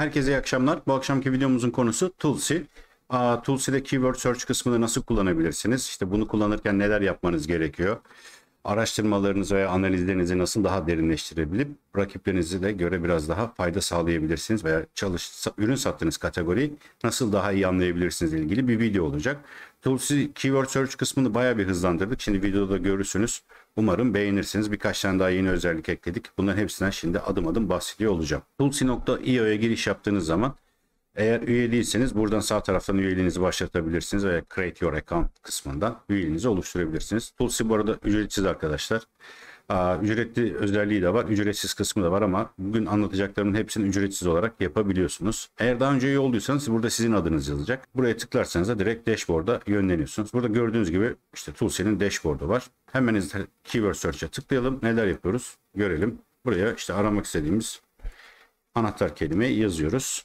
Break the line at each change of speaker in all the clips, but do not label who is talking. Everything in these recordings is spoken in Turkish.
Herkese iyi akşamlar. Bu akşamki videomuzun konusu Tulsi. Aa, Tulsi'de keyword search kısmını nasıl kullanabilirsiniz? İşte bunu kullanırken neler yapmanız gerekiyor? Araştırmalarınızı veya analizlerinizi nasıl daha derinleştirebilip rakiplerinizi de göre biraz daha fayda sağlayabilirsiniz veya çalış, ürün sattığınız kategoriyi nasıl daha iyi anlayabilirsiniz ilgili bir video olacak. Tulsi keyword search kısmını bayağı bir hızlandırdık. Şimdi videoda görürsünüz. Umarım beğenirsiniz. Birkaç tane daha yeni özellik ekledik. Bunların hepsinden şimdi adım adım bahsediyor olacağım. Tulsi.io'ya giriş yaptığınız zaman eğer üye değilseniz buradan sağ taraftan üyeliğinizi başlatabilirsiniz veya Create Your Account kısmından üyeliğinizi oluşturabilirsiniz. Tulsi bu arada ücretsiz arkadaşlar ücretli özelliği de var, ücretsiz kısmı da var ama bugün anlatacaklarımın hepsini ücretsiz olarak yapabiliyorsunuz. Eğer daha önce iyi olduysanız burada sizin adınız yazacak. Buraya tıklarsanız da direkt dashboard'a yönleniyorsunuz. Burada gördüğünüz gibi işte Tulsi'nin dashboard'u var. Hemen keyword search'e tıklayalım. Neler yapıyoruz görelim. Buraya işte aramak istediğimiz anahtar kelimeyi yazıyoruz.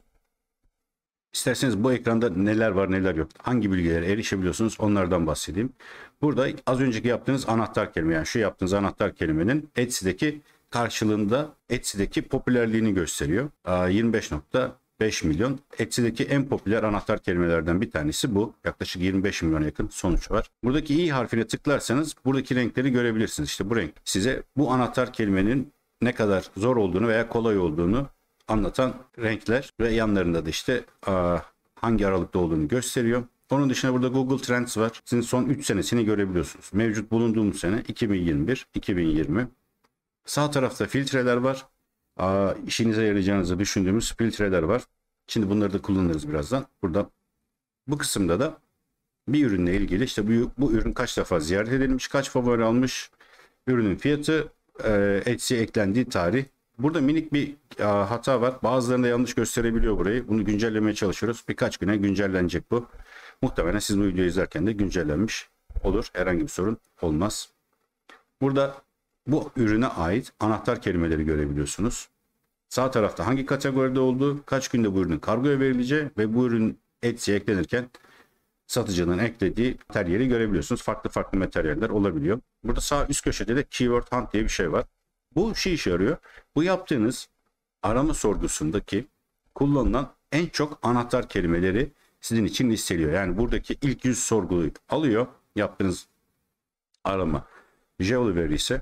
İsterseniz bu ekranda neler var neler yok. Hangi bilgilere erişebiliyorsunuz onlardan bahsedeyim. Burada az önceki yaptığınız anahtar kelime yani şu yaptığınız anahtar kelimenin Etsy'deki karşılığında Etsy'deki popülerliğini gösteriyor. 25.5 milyon. Etsy'deki en popüler anahtar kelimelerden bir tanesi bu. Yaklaşık 25 milyon yakın sonuç var. Buradaki i harfine tıklarsanız buradaki renkleri görebilirsiniz. İşte bu renk size bu anahtar kelimenin ne kadar zor olduğunu veya kolay olduğunu anlatan renkler ve yanlarında da işte hangi aralıkta olduğunu gösteriyor. Onun dışında burada Google Trends var. Sizin son 3 senesini görebiliyorsunuz. Mevcut bulunduğumuz sene 2021, 2020. Sağ tarafta filtreler var. Aa, işinize yarayacağınızı düşündüğümüz filtreler var. Şimdi bunları da kullanırız birazdan. Burada bu kısımda da bir ürünle ilgili işte bu, bu ürün kaç defa ziyaret edilmiş, kaç favori almış, ürünün fiyatı, e, Etsy eklendiği tarih Burada minik bir e, hata var. Bazılarında yanlış gösterebiliyor burayı. Bunu güncellemeye çalışıyoruz. Birkaç güne güncellenecek bu. Muhtemelen siz bu videoyu izlerken de güncellenmiş olur. Herhangi bir sorun olmaz. Burada bu ürüne ait anahtar kelimeleri görebiliyorsunuz. Sağ tarafta hangi kategoride olduğu, kaç günde bu ürünün kargoya verileceği ve bu ürün Etsy'e eklenirken satıcının eklediği materyali görebiliyorsunuz. Farklı farklı materyaller olabiliyor. Burada sağ üst köşede de Keyword Hunt diye bir şey var. Bu şu işe yarıyor. Bu yaptığınız arama sorgusundaki kullanılan en çok anahtar kelimeleri sizin için listeliyor. Yani buradaki ilk yüz sorguyu alıyor yaptığınız arama Jeover'i ise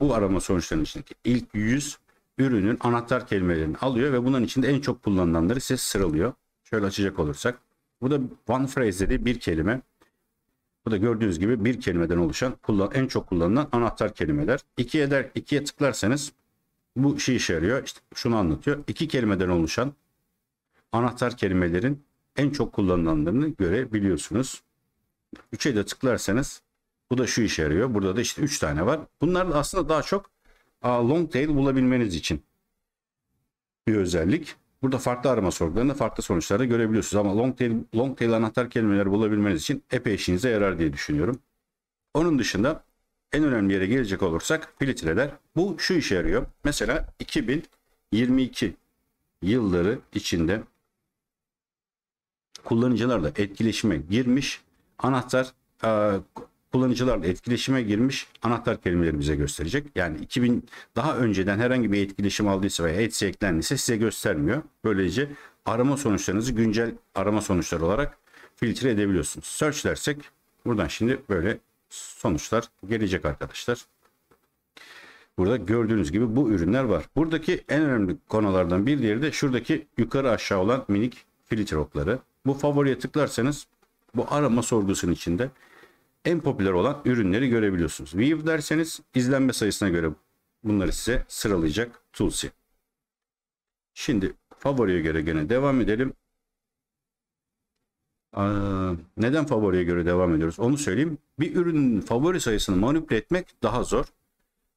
bu arama sonuçlarının içindeki ilk yüz ürünün anahtar kelimelerini alıyor ve bunların içinde en çok kullanılanları size sıralıyor. Şöyle açacak olursak. bu da one phrase dedi bir kelime. Bu da gördüğünüz gibi bir kelimeden oluşan kullan, en çok kullanılan anahtar kelimeler. İkiye, der, ikiye tıklarsanız bu şey işe yarıyor. İşte şunu anlatıyor. İki kelimeden oluşan anahtar kelimelerin en çok kullanılanlarını görebiliyorsunuz. Üçe de tıklarsanız bu da şu işe yarıyor. Burada da işte üç tane var. Bunlar da aslında daha çok long tail bulabilmeniz için bir özellik. Burada farklı arama sorgularında farklı sonuçları görebiliyorsunuz ama long tail, long tail anahtar kelimeleri bulabilmeniz için epey işinize yarar diye düşünüyorum. Onun dışında en önemli yere gelecek olursak filtreler. Bu şu işe yarıyor. Mesela 2022 yılları içinde kullanıcılarla etkileşime girmiş anahtar kullanıcılarla etkileşime girmiş anahtar kelimeleri bize gösterecek. Yani 2000 daha önceden herhangi bir etkileşim aldıysa veya etsi eklendiyse size göstermiyor. Böylece arama sonuçlarınızı güncel arama sonuçları olarak filtre edebiliyorsunuz. Search dersek buradan şimdi böyle sonuçlar gelecek arkadaşlar. Burada gördüğünüz gibi bu ürünler var. Buradaki en önemli konulardan bir diğeri de şuradaki yukarı aşağı olan minik filtre okları. Bu favoriye tıklarsanız bu arama sorgusunun içinde en popüler olan ürünleri görebiliyorsunuz. View derseniz izlenme sayısına göre bunları size sıralayacak Tulsi. Şimdi favoriye göre gene devam edelim. Aa, neden favoriye göre devam ediyoruz onu söyleyeyim. Bir ürünün favori sayısını manipüle etmek daha zor.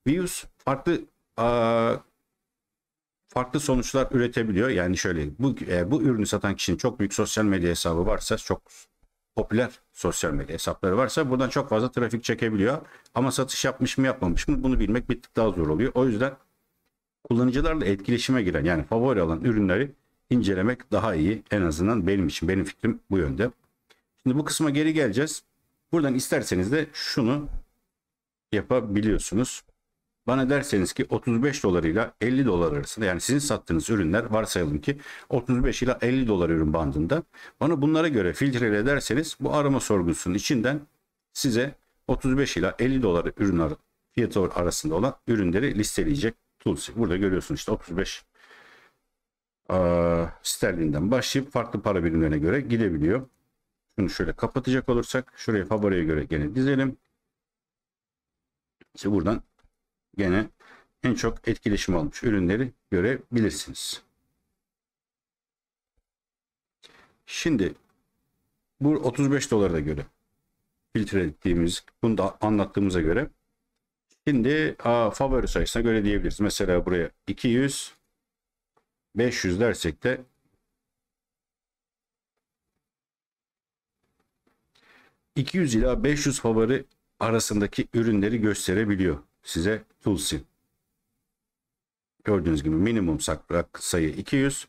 Views farklı aa, farklı sonuçlar üretebiliyor. Yani şöyle bu e, bu ürünü satan kişinin çok büyük sosyal medya hesabı varsa çok popüler sosyal medya hesapları varsa buradan çok fazla trafik çekebiliyor. Ama satış yapmış mı yapmamış mı bunu bilmek bir tık daha zor oluyor. O yüzden kullanıcılarla etkileşime giren yani favori alan ürünleri incelemek daha iyi. En azından benim için benim fikrim bu yönde. Şimdi bu kısma geri geleceğiz. Buradan isterseniz de şunu yapabiliyorsunuz. Bana derseniz ki 35 dolarıyla 50 dolar arasında yani sizin sattığınız ürünler varsayalım ki 35 ile 50 dolar ürün bandında. Bana bunlara göre filtrele derseniz bu arama sorgusunun içinden size 35 ile 50 dolar ürün fiyatı arasında olan ürünleri listeleyecek Tulsi. Burada görüyorsunuz işte 35 a, sterlinden başlayıp farklı para birimlerine göre gidebiliyor. Şunu şöyle kapatacak olursak şuraya favoriye göre gene dizelim. İşte buradan gene en çok etkileşim almış ürünleri görebilirsiniz. Şimdi bu 35 dolara da göre filtrelediğimiz, bunu da anlattığımıza göre şimdi a, favori sayısına göre diyebiliriz. Mesela buraya 200 500 dersek de ...200 ila 500 favori arasındaki ürünleri gösterebiliyor size Tulsi. Gördüğünüz gibi minimum sakrak sayı 200.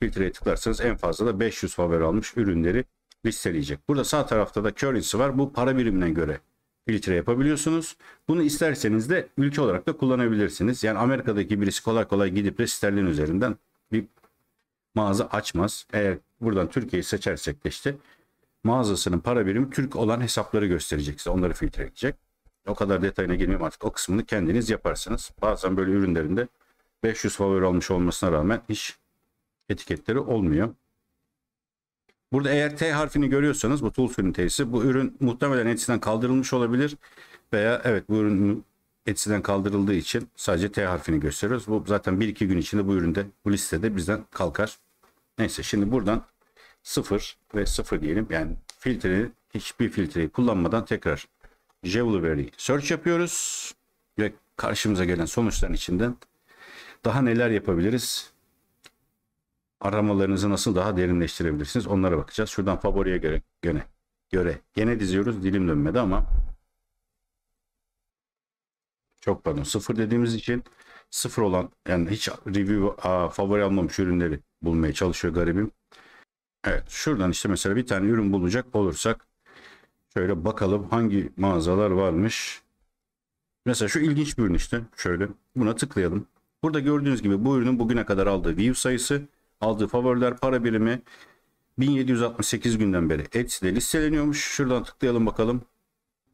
Filtreye tıklarsanız en fazla da 500 favori almış ürünleri listeleyecek. Burada sağ tarafta da currency var. Bu para birimine göre filtre yapabiliyorsunuz. Bunu isterseniz de ülke olarak da kullanabilirsiniz. Yani Amerika'daki birisi kolay kolay gidip de sterlin üzerinden bir mağaza açmaz. Eğer buradan Türkiye'yi seçersek de işte mağazasının para birimi Türk olan hesapları gösterecek size. Onları filtre edecek. O kadar detayına girmeyeyim artık. O kısmını kendiniz yaparsınız. Bazen böyle ürünlerinde 500 favori almış olmasına rağmen hiç etiketleri olmuyor. Burada eğer T harfini görüyorsanız bu tool ünitesi bu ürün muhtemelen Etsy'den kaldırılmış olabilir veya evet bu ürün Etsy'den kaldırıldığı için sadece T harfini gösteriyoruz. Bu zaten 1-2 gün içinde bu üründe bu listede bizden kalkar. Neyse şimdi buradan 0 ve 0 diyelim. Yani filtreyi hiçbir filtreyi kullanmadan tekrar Jewelry search yapıyoruz ve karşımıza gelen sonuçların içinden daha neler yapabiliriz? Aramalarınızı nasıl daha derinleştirebilirsiniz? Onlara bakacağız. Şuradan favoriye göre gene göre gene diziyoruz. Dilim dönmedi ama çok pardon sıfır dediğimiz için sıfır olan yani hiç review aa, favori almamış ürünleri bulmaya çalışıyor garibim. Evet şuradan işte mesela bir tane ürün bulacak olursak Şöyle bakalım hangi mağazalar varmış. Mesela şu ilginç bir ürün işte. Şöyle buna tıklayalım. Burada gördüğünüz gibi bu ürünün bugüne kadar aldığı view sayısı, aldığı favoriler, para birimi 1768 günden beri Etsy'de listeleniyormuş. Şuradan tıklayalım bakalım.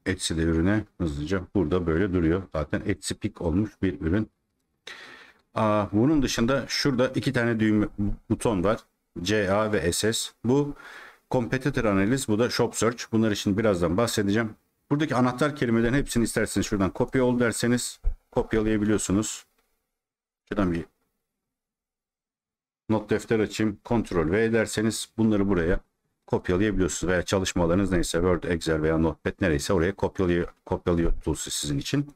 Etsy'de ürüne hızlıca burada böyle duruyor. Zaten Etsy Pick olmuş bir ürün. Aa, bunun dışında şurada iki tane düğme buton var. CA ve SS. Bu Competitor analiz bu da shop search. Bunlar için birazdan bahsedeceğim. Buradaki anahtar kelimelerin hepsini isterseniz şuradan kopya ol derseniz kopyalayabiliyorsunuz. Şuradan bir not defter açayım. Ctrl V derseniz bunları buraya kopyalayabiliyorsunuz veya çalışmalarınız neyse Word, Excel veya Notepad nereyse oraya kopyalıyor, kopyalıyor tools'u sizin için.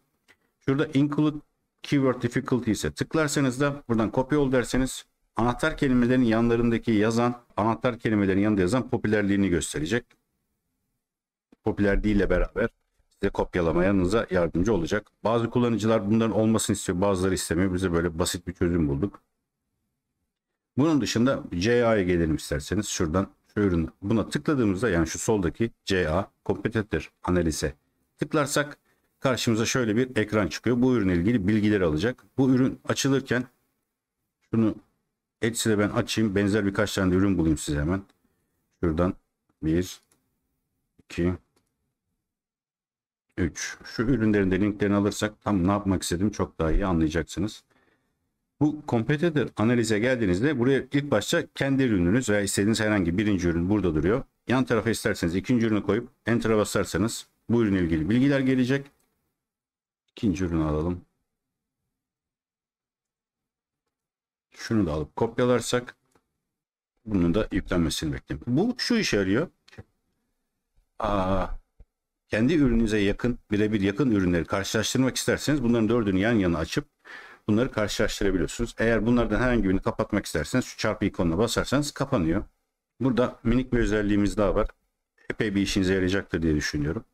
Şurada include keyword difficulty ise tıklarsanız da buradan kopya ol derseniz anahtar kelimelerin yanlarındaki yazan, anahtar kelimelerin yanında yazan popülerliğini gösterecek. Popülerliği ile beraber size kopyalamayanıza yardımcı olacak. Bazı kullanıcılar bunların olmasını istiyor, bazıları istemiyor. Bize böyle basit bir çözüm bulduk. Bunun dışında CA'ya gelelim isterseniz. Şuradan şu ürünü buna tıkladığımızda yani şu soldaki CA Competitor Analize tıklarsak karşımıza şöyle bir ekran çıkıyor. Bu ürünle ilgili bilgiler alacak. Bu ürün açılırken şunu Etsy'de ben açayım. Benzer birkaç tane de ürün bulayım size hemen. Şuradan 1, 2, 3. Şu ürünlerin de linklerini alırsak tam ne yapmak istedim çok daha iyi anlayacaksınız. Bu competitor analize geldiğinizde buraya ilk başta kendi ürününüz veya istediğiniz herhangi birinci ürün burada duruyor. Yan tarafa isterseniz ikinci ürünü koyup enter'a basarsanız bu ürünle ilgili bilgiler gelecek. İkinci ürünü alalım. Şunu da alıp kopyalarsak bunun da yüklenmesini bekliyorum. Bu şu işe yarıyor. Aa, kendi ürününüze yakın, birebir yakın ürünleri karşılaştırmak isterseniz bunların dördünü yan yana açıp bunları karşılaştırabiliyorsunuz. Eğer bunlardan herhangi birini kapatmak isterseniz şu çarpı ikonuna basarsanız kapanıyor. Burada minik bir özelliğimiz daha var. Epey bir işinize yarayacaktır diye düşünüyorum.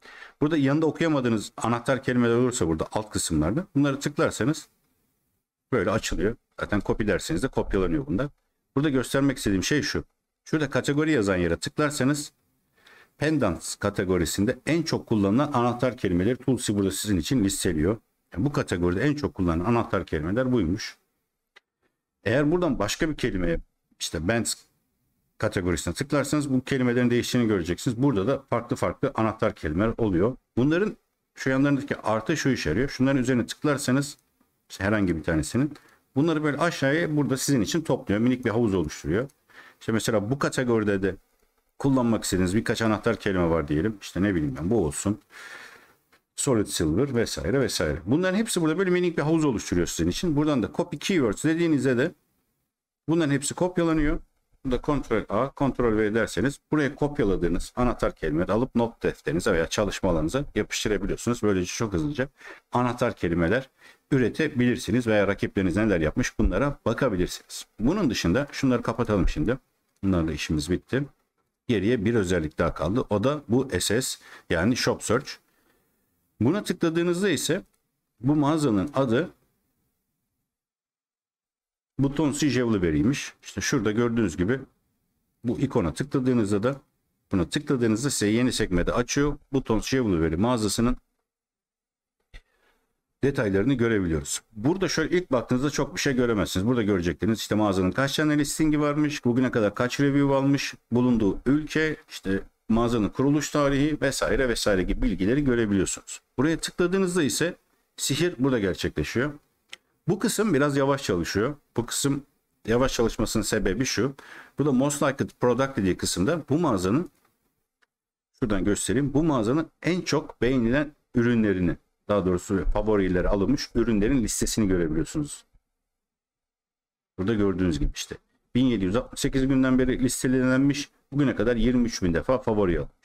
Burada yanında okuyamadığınız anahtar kelimeler olursa burada alt kısımlarda bunları tıklarsanız böyle açılıyor. Zaten copy derseniz de kopyalanıyor bunda. Burada göstermek istediğim şey şu. Şurada kategori yazan yere tıklarsanız Pendants kategorisinde en çok kullanılan anahtar kelimeleri Tulsi burada sizin için listeliyor. Yani bu kategoride en çok kullanılan anahtar kelimeler buymuş. Eğer buradan başka bir kelimeye işte Bands kategorisine tıklarsanız bu kelimelerin değiştiğini göreceksiniz. Burada da farklı farklı anahtar kelimeler oluyor. Bunların şu yanlarındaki artı şu işe yarıyor. Şunların üzerine tıklarsanız işte herhangi bir tanesinin Bunları böyle aşağıya burada sizin için topluyor. Minik bir havuz oluşturuyor. İşte mesela bu kategoride de kullanmak istediğiniz birkaç anahtar kelime var diyelim. İşte ne bileyim ben bu olsun. Solid Silver vesaire vesaire. Bunların hepsi burada böyle minik bir havuz oluşturuyor sizin için. Buradan da copy keywords dediğinizde de bunların hepsi kopyalanıyor. Burada kontrol A, kontrol V derseniz buraya kopyaladığınız anahtar kelimeleri alıp not defterinize veya çalışmalarınıza yapıştırabiliyorsunuz. Böylece çok hızlıca anahtar kelimeler üretebilirsiniz veya rakipleriniz neler yapmış bunlara bakabilirsiniz. Bunun dışında şunları kapatalım şimdi. Bunlarla işimiz bitti. Geriye bir özellik daha kaldı. O da bu SS yani Shop Search. Buna tıkladığınızda ise bu mağazanın adı Buton Sijevli veriymiş. İşte şurada gördüğünüz gibi bu ikona tıkladığınızda da buna tıkladığınızda size yeni sekmede açıyor. Buton Sijevli veri mağazasının detaylarını görebiliyoruz. Burada şöyle ilk baktığınızda çok bir şey göremezsiniz. Burada görecekleriniz işte mağazanın kaç tane listingi varmış, bugüne kadar kaç review almış, bulunduğu ülke, işte mağazanın kuruluş tarihi vesaire vesaire gibi bilgileri görebiliyorsunuz. Buraya tıkladığınızda ise sihir burada gerçekleşiyor. Bu kısım biraz yavaş çalışıyor. Bu kısım yavaş çalışmasının sebebi şu. Burada most Liked product dediği kısımda bu mağazanın şuradan göstereyim. Bu mağazanın en çok beğenilen ürünlerini daha doğrusu favorileri alınmış ürünlerin listesini görebiliyorsunuz. Burada gördüğünüz gibi işte 1768 günden beri listelenmiş. Bugüne kadar 23 bin defa favori alınmış.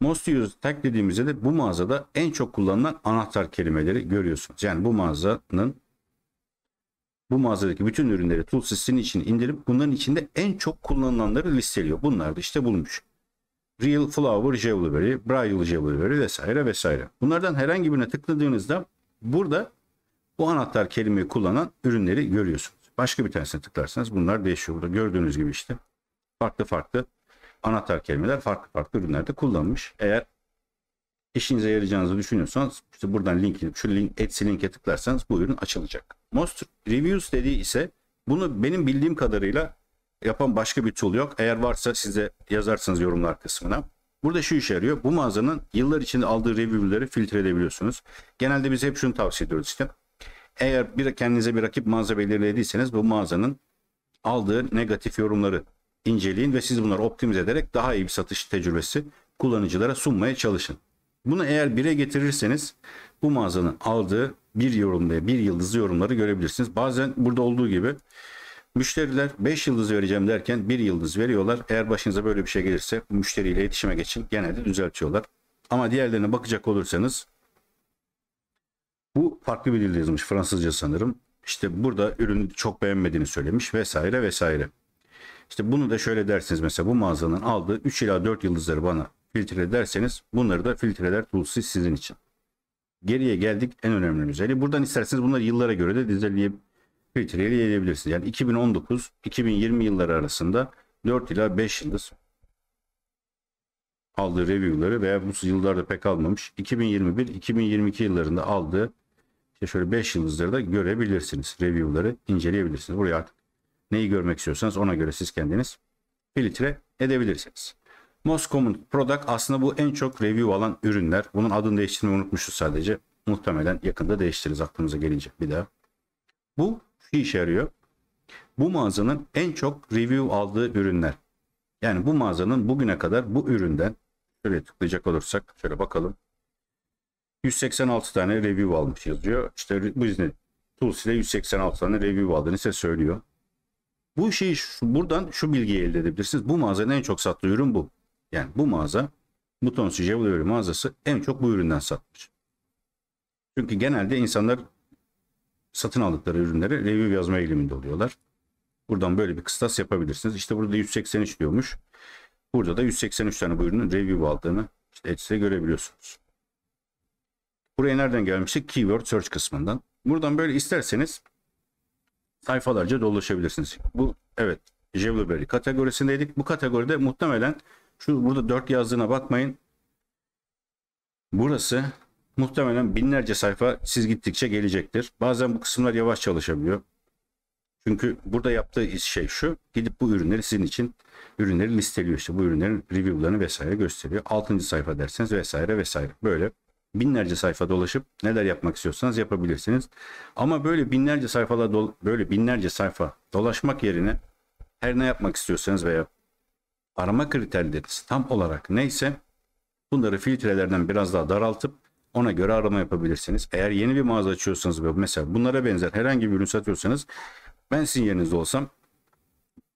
Most used tag dediğimizde de bu mağazada en çok kullanılan anahtar kelimeleri görüyorsunuz. Yani bu mağazanın bu mağazadaki bütün ürünleri tools listinin için indirip bunların içinde en çok kullanılanları listeliyor. Bunlar da işte bulmuş. Real Flower Jewelry, Braille Jewelry vesaire vesaire. Bunlardan herhangi birine tıkladığınızda burada bu anahtar kelimeyi kullanan ürünleri görüyorsunuz. Başka bir tanesine tıklarsanız bunlar değişiyor. Burada gördüğünüz gibi işte farklı farklı anahtar kelimeler farklı farklı ürünlerde kullanmış. Eğer işinize yarayacağınızı düşünüyorsanız işte buradan linkini şu link Etsy linke tıklarsanız bu ürün açılacak. Most Reviews dediği ise bunu benim bildiğim kadarıyla yapan başka bir tool yok. Eğer varsa size yazarsınız yorumlar kısmına. Burada şu işe yarıyor. Bu mağazanın yıllar içinde aldığı reviewleri filtre edebiliyorsunuz. Genelde biz hep şunu tavsiye ediyoruz işte. Eğer bir, kendinize bir rakip mağaza belirlediyseniz bu mağazanın aldığı negatif yorumları inceleyin ve siz bunları optimize ederek daha iyi bir satış tecrübesi kullanıcılara sunmaya çalışın. Bunu eğer bire getirirseniz bu mağazanın aldığı bir yorum yorumda bir yıldızlı yorumları görebilirsiniz. Bazen burada olduğu gibi müşteriler 5 yıldız vereceğim derken bir yıldız veriyorlar. Eğer başınıza böyle bir şey gelirse müşteriyle iletişime geçin. Genelde düzeltiyorlar. Ama diğerlerine bakacak olursanız bu farklı bir dilde yazılmış Fransızca sanırım. İşte burada ürünü çok beğenmediğini söylemiş vesaire vesaire. İşte bunu da şöyle dersiniz mesela bu mağazanın aldığı 3 ila 4 yıldızları bana filtre derseniz bunları da filtreler tools'u sizin için. Geriye geldik en önemli özelliği. Buradan isterseniz bunları yıllara göre de dizeleyip filtreleyebilirsiniz. Yani 2019-2020 yılları arasında 4 ila 5 yıldız aldığı review'ları veya bu yıllarda pek almamış 2021-2022 yıllarında aldığı işte şöyle 5 yıldızları da görebilirsiniz. Review'ları inceleyebilirsiniz. Buraya artık Neyi görmek istiyorsanız ona göre siz kendiniz filtre edebilirsiniz. Most Common Product aslında bu en çok review alan ürünler. Bunun adını değiştirmeyi unutmuşuz sadece. Muhtemelen yakında değiştiririz aklımıza gelince bir daha. Bu şu işe yarıyor. Bu mağazanın en çok review aldığı ürünler. Yani bu mağazanın bugüne kadar bu üründen şöyle tıklayacak olursak şöyle bakalım. 186 tane review almış yazıyor. İşte bu Business Tools ile 186 tane review aldığını size söylüyor. Bu şeyi şu, buradan şu bilgiyi elde edebilirsiniz. Bu mağazanın en çok sattığı ürün bu. Yani bu mağaza Buton Jewelry mağazası en çok bu üründen satmış. Çünkü genelde insanlar satın aldıkları ürünleri review yazma eğiliminde oluyorlar. Buradan böyle bir kıstas yapabilirsiniz. İşte burada 183 diyormuş. Burada da 183 tane bu ürünün review aldığını işte Etsy'de görebiliyorsunuz. Buraya nereden gelmiştik? Keyword search kısmından. Buradan böyle isterseniz sayfalarca dolaşabilirsiniz. Bu evet Jewelry kategorisindeydik. Bu kategoride muhtemelen şu burada 4 yazdığına bakmayın. Burası muhtemelen binlerce sayfa siz gittikçe gelecektir. Bazen bu kısımlar yavaş çalışabiliyor. Çünkü burada yaptığı şey şu. Gidip bu ürünleri sizin için ürünleri listeliyor işte. Bu ürünlerin review'larını vesaire gösteriyor. 6. sayfa derseniz vesaire vesaire. Böyle binlerce sayfa dolaşıp neler yapmak istiyorsanız yapabilirsiniz. Ama böyle binlerce sayfalar do- böyle binlerce sayfa dolaşmak yerine her ne yapmak istiyorsanız veya arama kriterleriniz tam olarak neyse bunları filtrelerden biraz daha daraltıp ona göre arama yapabilirsiniz. Eğer yeni bir mağaza açıyorsanız ve mesela bunlara benzer herhangi bir ürün satıyorsanız ben sizin yerinizde olsam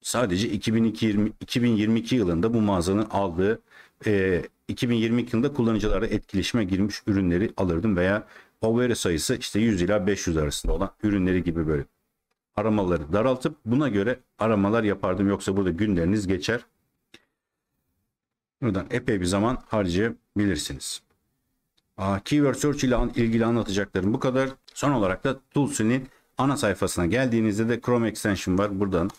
sadece 2020, 2022 yılında bu mağazanın aldığı e, 2022 yılında kullanıcılara etkileşime girmiş ürünleri alırdım veya favori sayısı işte 100 ila 500 arasında olan ürünleri gibi böyle aramaları daraltıp buna göre aramalar yapardım. Yoksa burada günleriniz geçer. Buradan epey bir zaman harcayabilirsiniz. Aa, keyword Search ile ilgili anlatacaklarım bu kadar. Son olarak da Toolsuite'in ana sayfasına geldiğinizde de Chrome Extension var. Buradan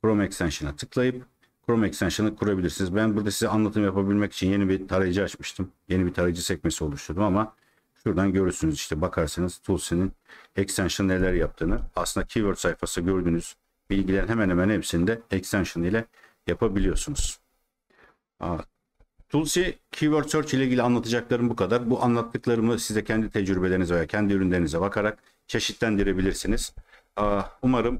Chrome Extension'a tıklayıp Chrome extension'ı kurabilirsiniz. Ben burada size anlatım yapabilmek için yeni bir tarayıcı açmıştım. Yeni bir tarayıcı sekmesi oluşturdum ama şuradan görürsünüz işte bakarsınız Tulsin'in extension neler yaptığını. Aslında keyword sayfası gördüğünüz bilgilerin hemen hemen hepsini de extension ile yapabiliyorsunuz. Evet. Tulsi Keyword Search ile ilgili anlatacaklarım bu kadar. Bu anlattıklarımı size kendi tecrübelerinize veya kendi ürünlerinize bakarak çeşitlendirebilirsiniz. Umarım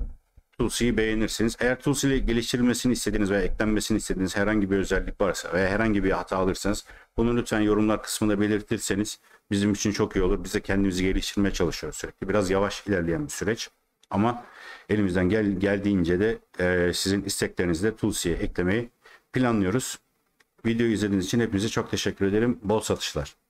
Tulsi'yi beğenirsiniz. Eğer Tulsi ile geliştirilmesini istediğiniz veya eklenmesini istediğiniz herhangi bir özellik varsa veya herhangi bir hata alırsanız bunu lütfen yorumlar kısmında belirtirseniz bizim için çok iyi olur. Biz de kendimizi geliştirmeye çalışıyoruz sürekli. Biraz yavaş ilerleyen bir süreç ama elimizden gel, geldiğince de e, sizin isteklerinizle Tulsi'ye eklemeyi planlıyoruz. Videoyu izlediğiniz için hepinize çok teşekkür ederim. Bol satışlar.